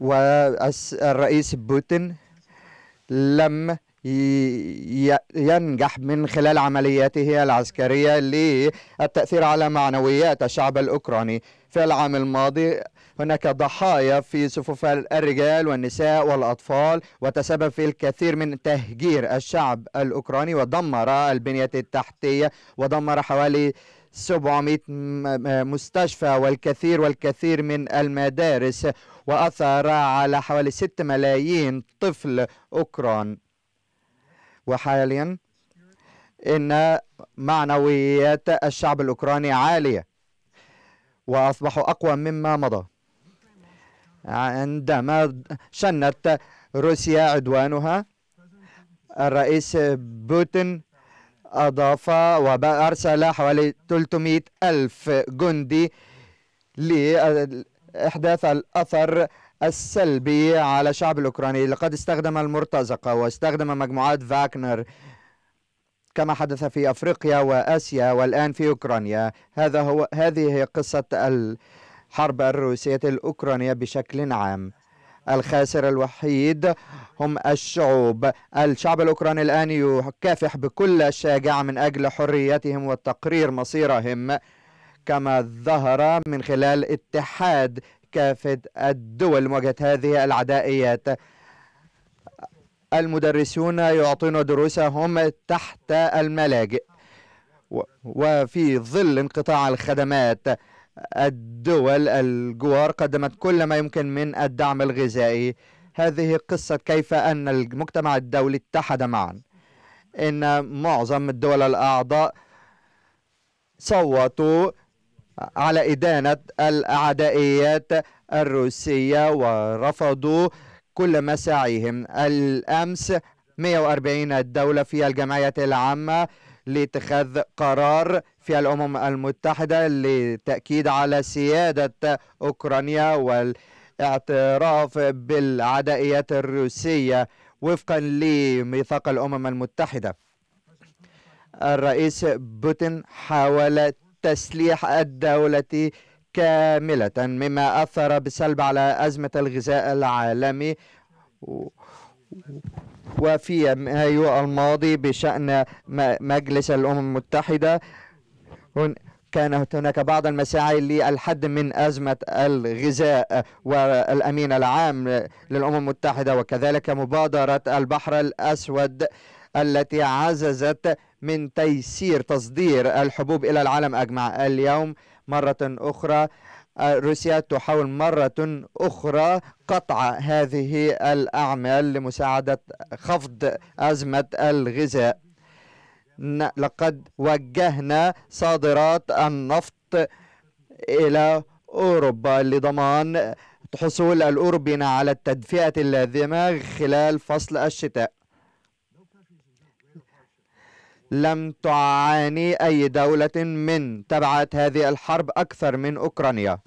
والرئيس بوتين لم ينجح من خلال عملياته العسكرية للتأثير على معنويات الشعب الأوكراني في العام الماضي هناك ضحايا في صفوف الرجال والنساء والأطفال وتسبب في الكثير من تهجير الشعب الأوكراني ودمر البنية التحتية ودمر حوالي 700 مستشفى والكثير والكثير من المدارس وأثر على حوالي 6 ملايين طفل أوكران وحاليا إن معنويات الشعب الأوكراني عالية وأصبحوا أقوى مما مضى عندما شنت روسيا عدوانها الرئيس بوتين أضاف وأرسل حوالي 300 ألف جندي لإحداث الأثر السلبي على الشعب الأوكراني لقد استخدم المرتزقة واستخدم مجموعات فاكنر كما حدث في أفريقيا وآسيا والآن في أوكرانيا هذا هو هذه هي قصة الحرب الروسية الأوكرانية بشكل عام الخاسر الوحيد هم الشعوب الشعب الأوكراني الآن يكافح بكل الشجاعة من أجل حريتهم وتقرير مصيرهم كما ظهر من خلال اتحاد كافة الدول لمواجهة هذه العدائيات المدرسون يعطون دروسهم تحت الملاجئ وفي ظل انقطاع الخدمات الدول الجوار قدمت كل ما يمكن من الدعم الغذائي هذه قصة كيف أن المجتمع الدولي اتحد معا إن معظم الدول الأعضاء صوتوا على إدانة الأعدائيات الروسية ورفضوا كل مساعيهم الأمس 140 دولة في الجمعية العامة لاتخاذ قرار في الأمم المتحدة لتأكيد على سيادة أوكرانيا والاعتراف بالعدائيات الروسية وفقا لميثاق الأمم المتحدة الرئيس بوتين حاول تسليح الدولة كاملة مما أثر بسلب على أزمة الغذاء العالمي وفي مايو الماضي بشأن مجلس الأمم المتحدة كان هناك بعض المساعي للحد من أزمة الغذاء والأمين العام للأمم المتحدة وكذلك مبادرة البحر الأسود التي عززت من تيسير تصدير الحبوب إلى العالم أجمع اليوم مرة أخرى روسيا تحاول مرة أخرى قطع هذه الأعمال لمساعدة خفض أزمة الغذاء لقد وجهنا صادرات النفط إلى أوروبا لضمان حصول الأوروبيين على التدفئة اللازمة خلال فصل الشتاء لم تعاني أي دولة من تبعات هذه الحرب أكثر من أوكرانيا